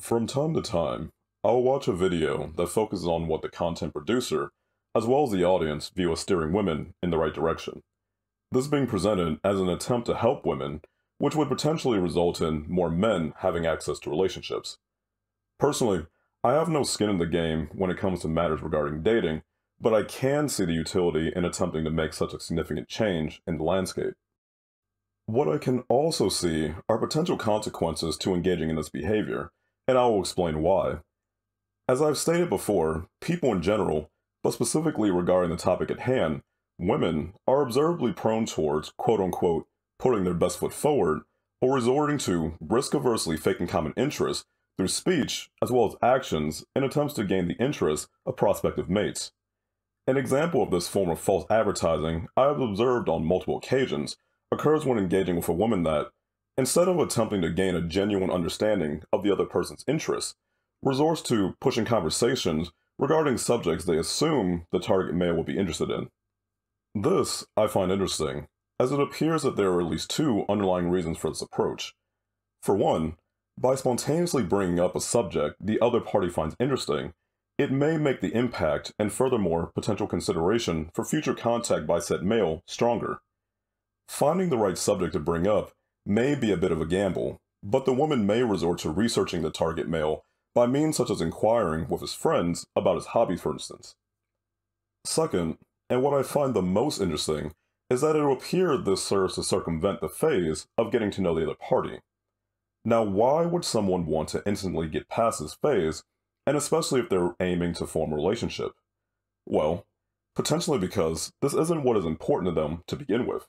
From time to time, I'll watch a video that focuses on what the content producer, as well as the audience, view as steering women in the right direction. This being presented as an attempt to help women, which would potentially result in more men having access to relationships. Personally, I have no skin in the game when it comes to matters regarding dating, but I can see the utility in attempting to make such a significant change in the landscape. What I can also see are potential consequences to engaging in this behavior, and I will explain why. As I've stated before, people in general, but specifically regarding the topic at hand, women are observably prone towards quote unquote putting their best foot forward or resorting to risk aversely faking common interests through speech as well as actions in attempts to gain the interest of prospective mates. An example of this form of false advertising I have observed on multiple occasions occurs when engaging with a woman that, Instead of attempting to gain a genuine understanding of the other person's interests, resorts to pushing conversations regarding subjects they assume the target male will be interested in. This I find interesting, as it appears that there are at least two underlying reasons for this approach. For one, by spontaneously bringing up a subject the other party finds interesting, it may make the impact and furthermore potential consideration for future contact by said male stronger. Finding the right subject to bring up may be a bit of a gamble, but the woman may resort to researching the target male by means such as inquiring with his friends about his hobby, for instance. Second, and what I find the most interesting, is that it appears appear this serves to circumvent the phase of getting to know the other party. Now, why would someone want to instantly get past this phase, and especially if they're aiming to form a relationship? Well, potentially because this isn't what is important to them to begin with.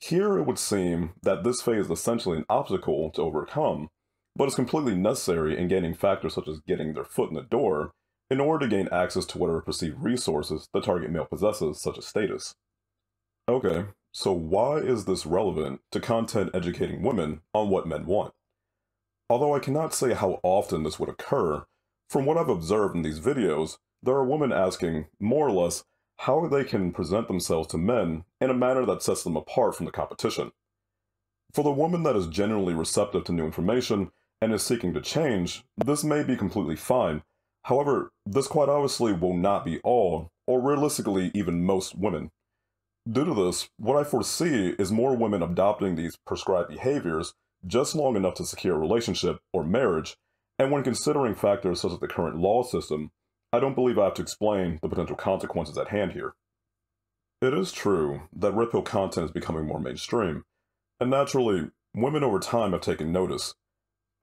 Here it would seem that this phase is essentially an obstacle to overcome, but is completely necessary in gaining factors such as getting their foot in the door in order to gain access to whatever perceived resources the target male possesses, such as status. Okay, so why is this relevant to content educating women on what men want? Although I cannot say how often this would occur, from what I've observed in these videos, there are women asking, more or less, how they can present themselves to men in a manner that sets them apart from the competition. For the woman that is genuinely receptive to new information and is seeking to change, this may be completely fine. However, this quite obviously will not be all, or realistically even most women. Due to this, what I foresee is more women adopting these prescribed behaviors just long enough to secure a relationship or marriage, and when considering factors such as the current law system, I don't believe I have to explain the potential consequences at hand here. It is true that red pill content is becoming more mainstream, and naturally, women over time have taken notice.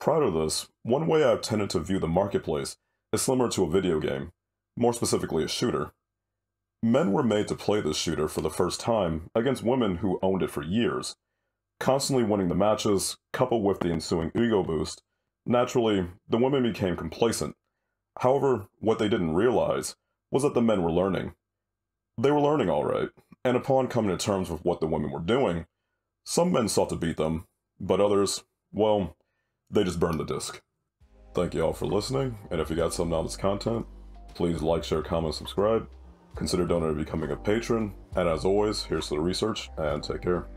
Prior to this, one way I've tended to view the marketplace is similar to a video game, more specifically a shooter. Men were made to play this shooter for the first time against women who owned it for years, constantly winning the matches, coupled with the ensuing ego boost. Naturally, the women became complacent, However, what they didn't realize was that the men were learning. They were learning all right, and upon coming to terms with what the women were doing, some men sought to beat them, but others, well, they just burned the disc. Thank you all for listening, and if you got something out of this content, please like, share, comment, subscribe. Consider donating becoming a patron, and as always, here's to the research, and take care.